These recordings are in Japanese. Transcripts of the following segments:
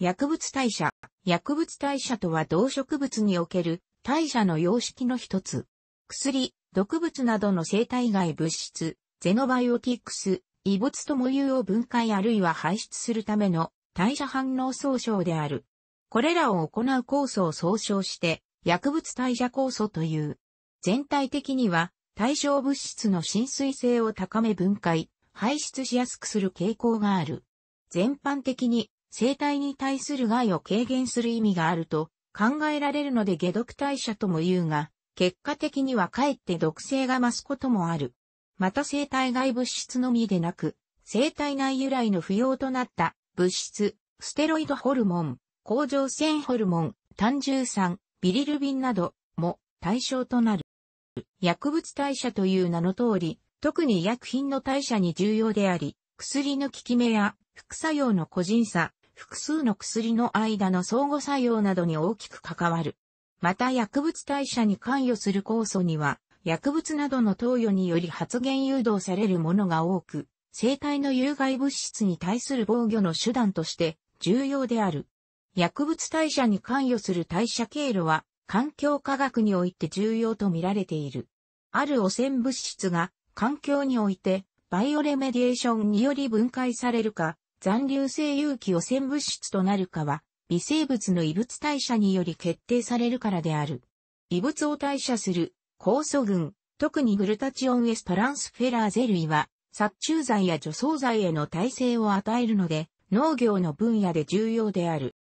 薬物代謝。薬物代謝とは動植物における代謝の様式の一つ。薬、毒物などの生体外物質、ゼノバイオティックス、異物とも有を分解あるいは排出するための代謝反応総称である。これらを行う酵素を総称して、薬物代謝酵素という。全体的には、対象物質の浸水性を高め分解、排出しやすくする傾向がある。全般的に生体に対する害を軽減する意味があると考えられるので下毒代謝とも言うが、結果的にはかえって毒性が増すこともある。また生体外物質のみでなく、生体内由来の不要となった物質、ステロイドホルモン、甲状腺ホルモン、単重酸、ビリルビンなども対象となる。薬物代謝という名の通り、特に医薬品の代謝に重要であり、薬の効き目や副作用の個人差、複数の薬の間の相互作用などに大きく関わる。また薬物代謝に関与する酵素には、薬物などの投与により発現誘導されるものが多く、生体の有害物質に対する防御の手段として重要である。薬物代謝に関与する代謝経路は、環境科学において重要と見られている。ある汚染物質が環境においてバイオレメディエーションにより分解されるか残留性有機汚染物質となるかは、微生物の異物代謝により決定されるからである。異物を代謝する酵素群、特にグルタチオンエストランスフェラーゼ類は、殺虫剤や除草剤への耐性を与えるので、農業の分野で重要である。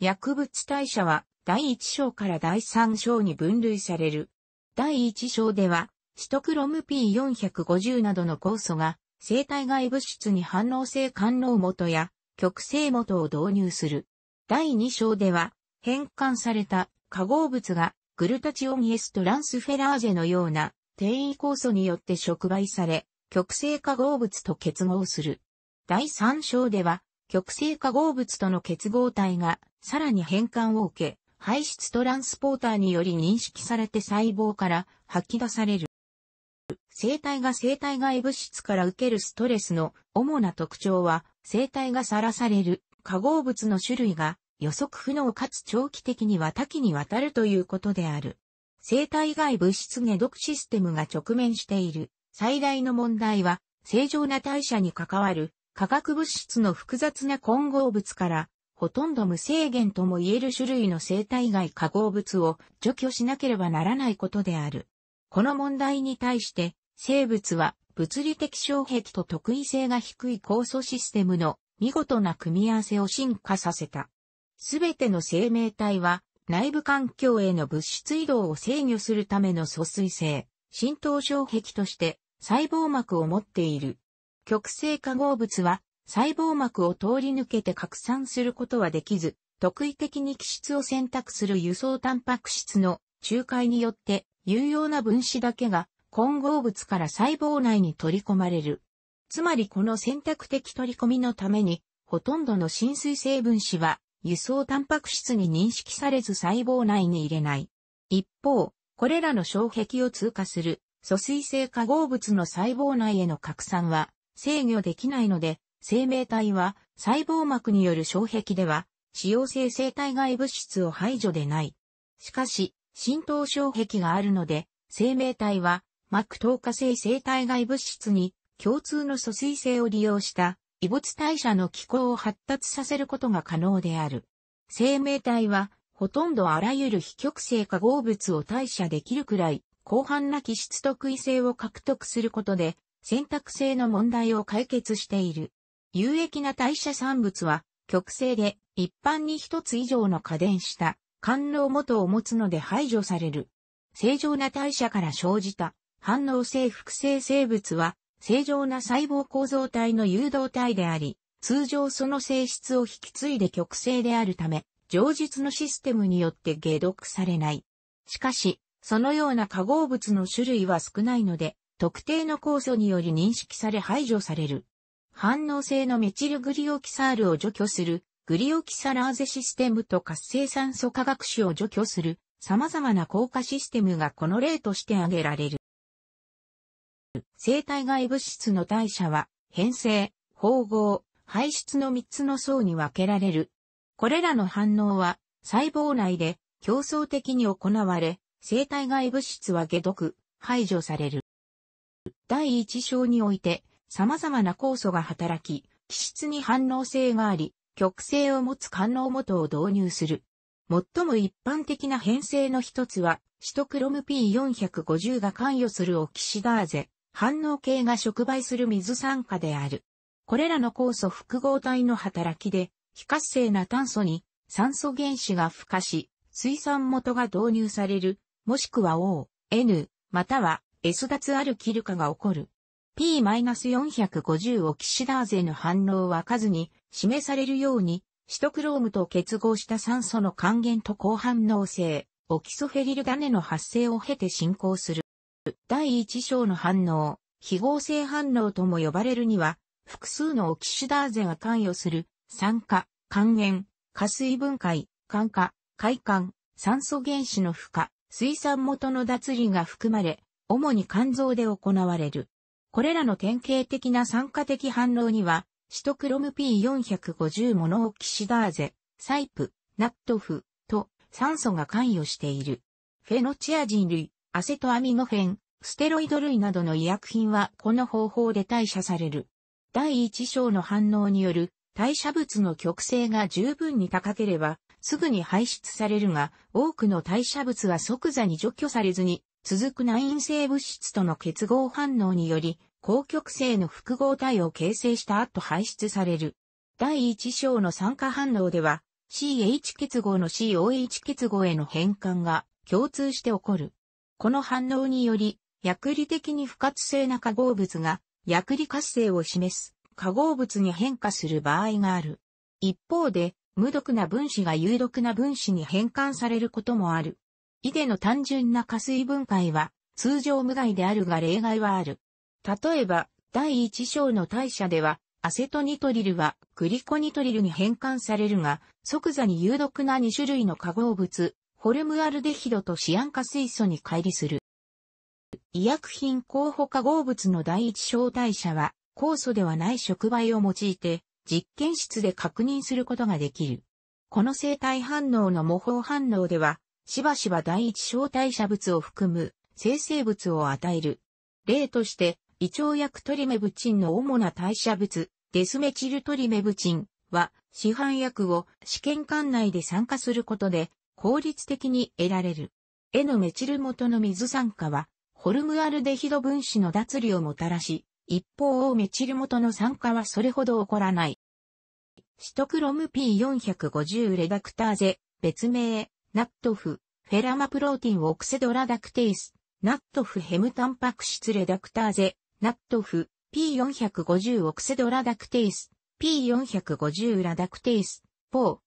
薬物代謝は、第1章から第3章に分類される。第1章では、シトクロム P450 などの酵素が生体外物質に反応性官能元や極性元を導入する。第2章では、変換された化合物がグルタチオンエストランスフェラーゼのような転移酵素によって触媒され、極性化合物と結合する。第3章では、極性化合物との結合体がさらに変換を受け、排出トランスポーターにより認識されて細胞から吐き出される。生体が生体外物質から受けるストレスの主な特徴は、生体がさらされる化合物の種類が予測不能かつ長期的には多岐にわたるということである。生体外物質解毒システムが直面している最大の問題は、正常な代謝に関わる化学物質の複雑な混合物から、ほとんど無制限とも言える種類の生体外化合物を除去しなければならないことである。この問題に対して、生物は物理的障壁と特異性が低い酵素システムの見事な組み合わせを進化させた。すべての生命体は内部環境への物質移動を制御するための疎水性、浸透障壁として細胞膜を持っている。極性化合物は細胞膜を通り抜けて拡散することはできず、特異的に気質を選択する輸送タンパク質の仲介によって有用な分子だけが混合物から細胞内に取り込まれる。つまりこの選択的取り込みのために、ほとんどの浸水成分子は輸送タンパク質に認識されず細胞内に入れない。一方、これらの障壁を通過する疎水性化合物の細胞内への拡散は制御できないので、生命体は細胞膜による障壁では使用性生体外物質を排除でない。しかし、浸透障壁があるので、生命体は膜透過性生体外物質に共通の疎水性を利用した異物代謝の機構を発達させることが可能である。生命体はほとんどあらゆる非極性化合物を代謝できるくらい広範な気質特異性を獲得することで選択性の問題を解決している。有益な代謝産物は極性で一般に一つ以上の過電した官能元を持つので排除される。正常な代謝から生じた反応性複製生物は、正常な細胞構造体の誘導体であり、通常その性質を引き継いで極性であるため、上述のシステムによって解毒されない。しかし、そのような化合物の種類は少ないので、特定の酵素により認識され排除される。反応性のメチルグリオキサールを除去する、グリオキサラーゼシステムと活性酸素化学種を除去する、様々な効果システムがこの例として挙げられる。生体外物質の代謝は、変性、包合、排出の3つの層に分けられる。これらの反応は、細胞内で競争的に行われ、生体外物質は解毒、排除される。第一章において、様々な酵素が働き、気質に反応性があり、極性を持つ官能元を導入する。最も一般的な変性の一つは、シトクロム P450 が関与するオキシダーゼ、反応系が触媒する水酸化である。これらの酵素複合体の働きで、非活性な炭素に酸素原子が孵化し、水酸元が導入される、もしくは O、N、または S 脱アルキル化が起こる。P-450 オキシダーゼの反応は数に示されるように、シトクロームと結合した酸素の還元と高反応性、オキソフェリルダネの発生を経て進行する。第1章の反応、非合成反応とも呼ばれるには、複数のオキシダーゼが関与する、酸化、還元、加水分解、酸化、快感、酸素原子の負荷、水産元の脱離が含まれ、主に肝臓で行われる。これらの典型的な酸化的反応には、シトクロム P450 モノオキシダーゼ、サイプ、ナットフと酸素が関与している。フェノチア人類、アセトアミノフェン、ステロイド類などの医薬品はこの方法で代謝される。第一章の反応による代謝物の極性が十分に高ければすぐに排出されるが、多くの代謝物は即座に除去されずに、続く内因性物質との結合反応により、高極性の複合体を形成した後排出される。第一章の酸化反応では、CH 結合の COH 結合への変換が共通して起こる。この反応により、薬理的に不活性な化合物が薬理活性を示す化合物に変化する場合がある。一方で、無毒な分子が有毒な分子に変換されることもある。イデの単純な加水分解は通常無害であるが例外はある。例えば、第一章の代謝では、アセトニトリルはグリコニトリルに変換されるが、即座に有毒な2種類の化合物、ホルムアルデヒドとシアン化水素に乖離する。医薬品候補化合物の第一招待者は、酵素ではない触媒を用いて、実験室で確認することができる。この生体反応の模倣反応では、しばしば第一招待者物を含む生成物を与える。例として、胃腸薬トリメブチンの主な代謝物、デスメチルトリメブチンは、市販薬を試験管内で酸化することで効率的に得られる。のメチル元の水酸化は、ホルムアルデヒド分子の脱離をもたらし、一方メチル元の酸化はそれほど起こらない。シトクロム P450 レダクターゼ、別名、ナットフ、フェラマプロティンオクセドラダクテイス、ナットフヘムタンパク質レダクターゼ、ナットフ、P450 オクセドラダクテイス、P450 ラダクテイス、ポー、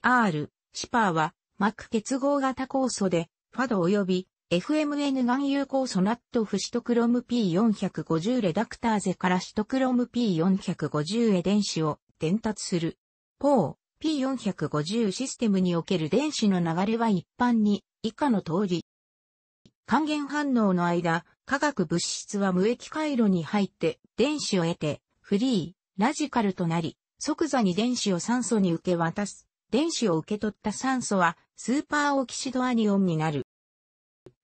CPR、シパーは、膜結合型酵素で、ファド及び FMN 含有酵素ナットフシトクロム P450 レダクターゼからシトクロム P450 へ電子を伝達する。ポー P450 システムにおける電子の流れは一般に以下の通り。還元反応の間、化学物質は無液回路に入って電子を得て、フリー、ラジカルとなり、即座に電子を酸素に受け渡す。電子を受け取った酸素はスーパーオキシドアニオンになる。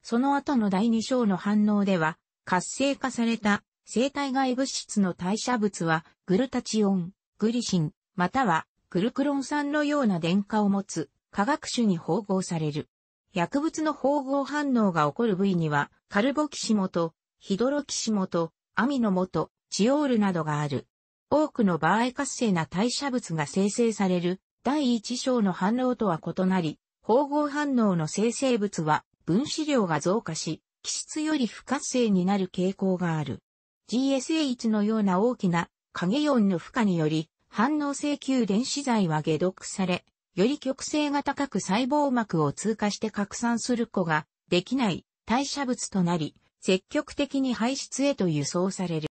その後の第2章の反応では、活性化された生体外物質の代謝物はグルタチオン、グリシン、またはグルクロン酸のような電荷を持つ化学種に包合される。薬物の包合反応が起こる部位には、カルボキシモと、ヒドロキシモと、アミノモと、チオールなどがある。多くの場合活性な代謝物が生成される第一章の反応とは異なり、包合反応の生成物は分子量が増加し、気質より不活性になる傾向がある。GSH のような大きな影音の負荷により、反応性球電子剤は解毒され、より極性が高く細胞膜を通過して拡散する子ができない代謝物となり、積極的に排出へと輸送される。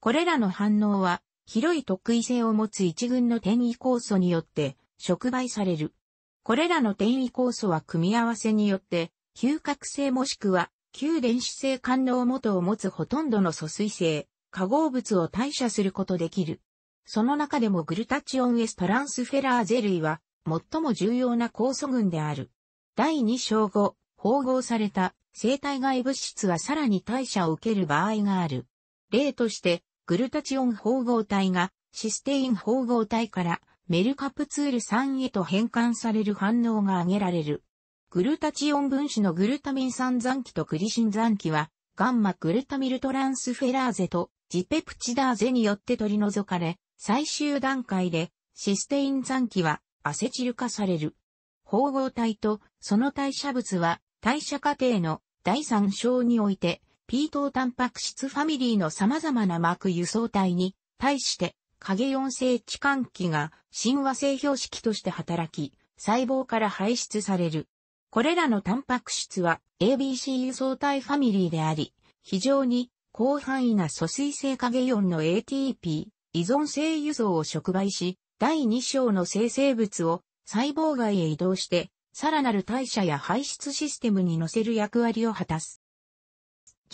これらの反応は広い特異性を持つ一群の転移酵素によって触媒される。これらの転移酵素は組み合わせによって、嗅覚性もしくは、旧電子性感能元を持つほとんどの疎水性、化合物を代謝することできる。その中でもグルタチオンエストランスフェラーゼ類は、最も重要な酵素群である。第2章後、縫合された生体外物質はさらに代謝を受ける場合がある。例として、グルタチオン包合体がシステイン包合体からメルカプツール酸へと変換される反応が挙げられる。グルタチオン分子のグルタミン酸残機とクリシン残機は、ガンマグルタミルトランスフェラーゼとジペプチダーゼによって取り除かれ、最終段階でシステイン残機はアセチル化される。包合体とその代謝物は代謝過程の第三章において P 等タンパク質ファミリーの様々な膜輸送体に対して影4性置換器が親和性標識として働き、細胞から排出される。これらのタンパク質は ABC 輸送体ファミリーであり、非常に広範囲な疎水性影4の ATP 依存性輸送を触媒し、第2章の生成物を細胞外へ移動して、さらなる代謝や排出システムに乗せる役割を果たす。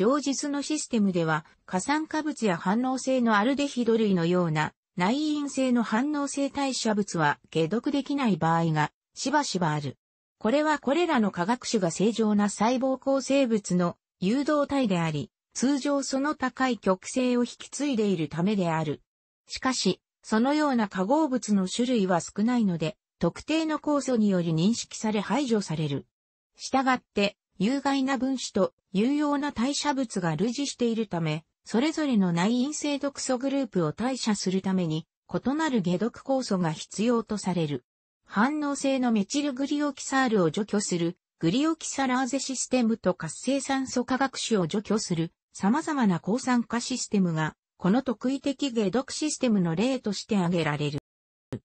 上述のシステムでは、過酸化物や反応性のアルデヒド類のような、内因性の反応性代謝物は解毒できない場合が、しばしばある。これはこれらの化学種が正常な細胞構成物の誘導体であり、通常その高い極性を引き継いでいるためである。しかし、そのような化合物の種類は少ないので、特定の酵素により認識され排除される。したがって、有害な分子と有用な代謝物が類似しているため、それぞれの内因性毒素グループを代謝するために、異なる解毒酵素が必要とされる。反応性のメチルグリオキサールを除去する、グリオキサラーゼシステムと活性酸素化学種を除去する、様々な抗酸化システムが、この特異的解毒システムの例として挙げられる。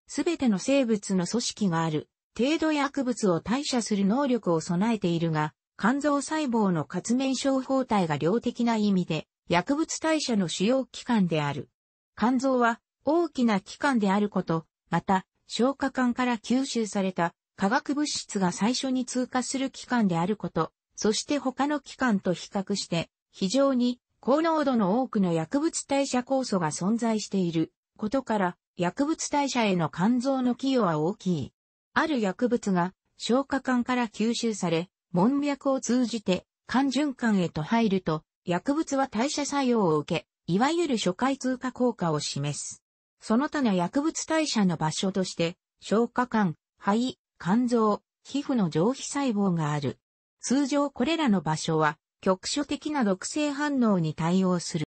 すべての生物の組織がある、程度薬物を代謝する能力を備えているが、肝臓細胞の活面症胞体が量的な意味で、薬物代謝の主要器官である。肝臓は大きな器官であること、また、消化管から吸収された化学物質が最初に通過する器官であること、そして他の器官と比較して、非常に高濃度の多くの薬物代謝酵素が存在していることから、薬物代謝への肝臓の寄与は大きい。ある薬物が消化管から吸収され、門脈を通じて、肝循環へと入ると、薬物は代謝作用を受け、いわゆる初回通過効果を示す。その他の薬物代謝の場所として、消化管、肺、肝臓、皮膚の上皮細胞がある。通常これらの場所は、局所的な毒性反応に対応する。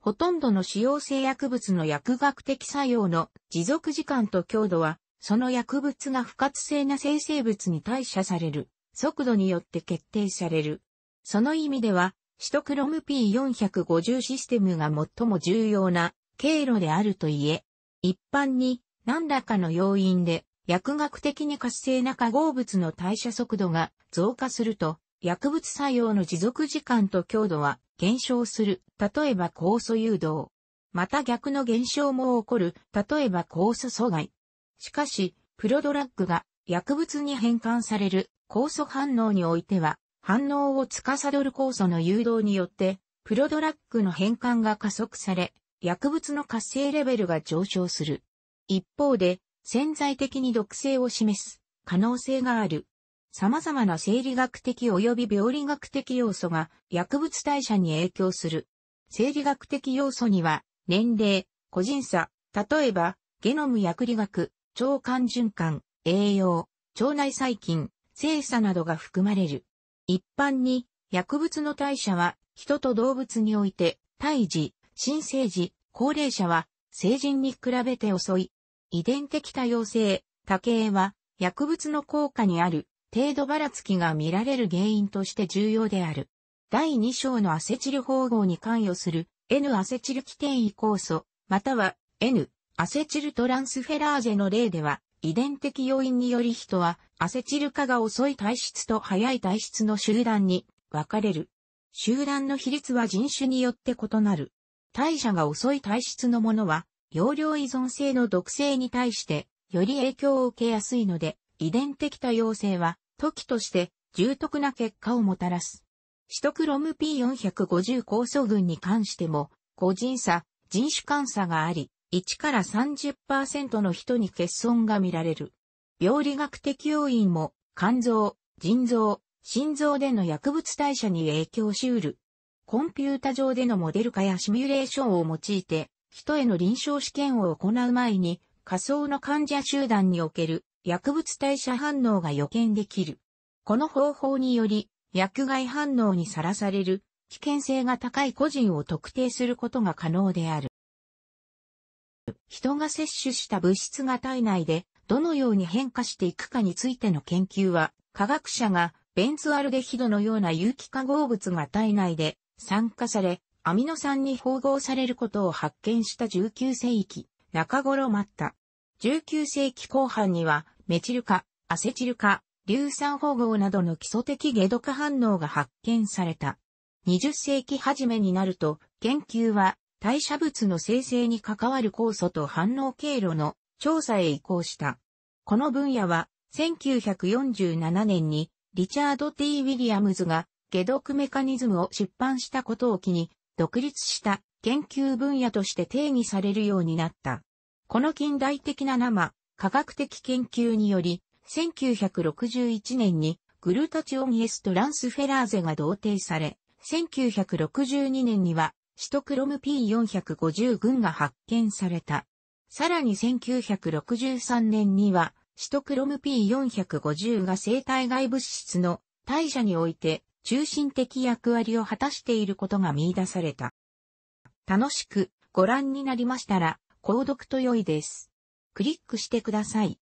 ほとんどの使用性薬物の薬学的作用の持続時間と強度は、その薬物が不活性な生成物に代謝される速度によって決定される。その意味では、シトクロム P450 システムが最も重要な経路であると言え、一般に何らかの要因で薬学的に活性な化合物の代謝速度が増加すると、薬物作用の持続時間と強度は減少する。例えば酵素誘導。また逆の減少も起こる。例えば酵素阻害。しかし、プロドラッグが薬物に変換される酵素反応においては、反応を司る酵素の誘導によって、プロドラッグの変換が加速され、薬物の活性レベルが上昇する。一方で、潜在的に毒性を示す可能性がある。様々な生理学的及び病理学的要素が薬物代謝に影響する。生理学的要素には、年齢、個人差、例えば、ゲノム薬理学、腸管循環、栄養、腸内細菌、精査などが含まれる。一般に、薬物の代謝は、人と動物において、胎児、新生児、高齢者は、成人に比べて遅い。遺伝的多様性、多形は、薬物の効果にある、程度ばらつきが見られる原因として重要である。第2章のアセチル方合に関与する N アセチル規定異酵素、または N アセチルトランスフェラーゼの例では、遺伝的要因により人はアセチル化が遅い体質と早い体質の集団に分かれる。集団の比率は人種によって異なる。代謝が遅い体質のものは、容量依存性の毒性に対して、より影響を受けやすいので、遺伝的多様性は、時として、重篤な結果をもたらす。シトクロム P450 酵素群に関しても、個人差、人種間差があり、1から30%の人に欠損が見られる。病理学的要因も肝臓、腎臓、心臓での薬物代謝に影響しうる。コンピュータ上でのモデル化やシミュレーションを用いて、人への臨床試験を行う前に、仮想の患者集団における薬物代謝反応が予見できる。この方法により、薬害反応にさらされる危険性が高い個人を特定することが可能である。人が摂取した物質が体内でどのように変化していくかについての研究は、科学者がベンツアルデヒドのような有機化合物が体内で酸化され、アミノ酸に包合されることを発見した19世紀中頃待った。19世紀後半にはメチル化、アセチル化、硫酸包合などの基礎的下毒反応が発見された。20世紀初めになると研究は代謝物の生成に関わる酵素と反応経路の調査へ移行した。この分野は、1947年にリチャード・ T・ ウィリアムズが解毒メカニズムを出版したことを機に、独立した研究分野として定義されるようになった。この近代的な生、科学的研究により、1961年にグルタチオン・エストランスフェラーゼが同定され、1962年にはシトクロム P450 群が発見された。さらに1963年には、シトクロム P450 が生体外物質の代謝において中心的役割を果たしていることが見出された。楽しくご覧になりましたら、購読と良いです。クリックしてください。